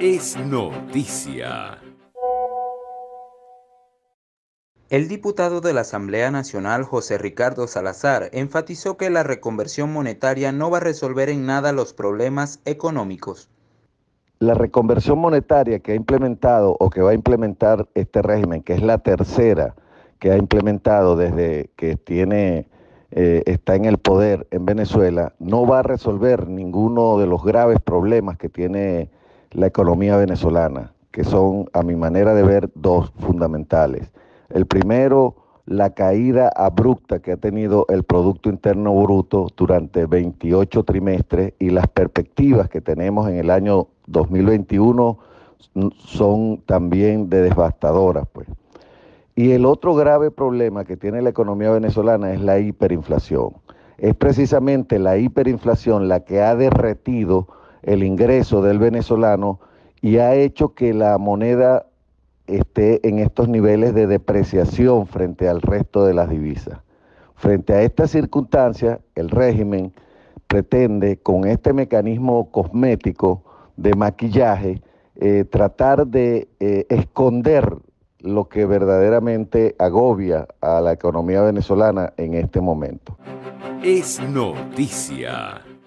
es noticia. El diputado de la Asamblea Nacional José Ricardo Salazar enfatizó que la reconversión monetaria no va a resolver en nada los problemas económicos. La reconversión monetaria que ha implementado o que va a implementar este régimen, que es la tercera que ha implementado desde que tiene, eh, está en el poder en Venezuela, no va a resolver ninguno de los graves problemas que tiene la economía venezolana, que son, a mi manera de ver, dos fundamentales. El primero, la caída abrupta que ha tenido el Producto Interno Bruto durante 28 trimestres y las perspectivas que tenemos en el año 2021 son también de devastadoras. Pues. Y el otro grave problema que tiene la economía venezolana es la hiperinflación. Es precisamente la hiperinflación la que ha derretido el ingreso del venezolano y ha hecho que la moneda esté en estos niveles de depreciación frente al resto de las divisas. Frente a estas circunstancias, el régimen pretende con este mecanismo cosmético de maquillaje eh, tratar de eh, esconder lo que verdaderamente agobia a la economía venezolana en este momento. Es noticia.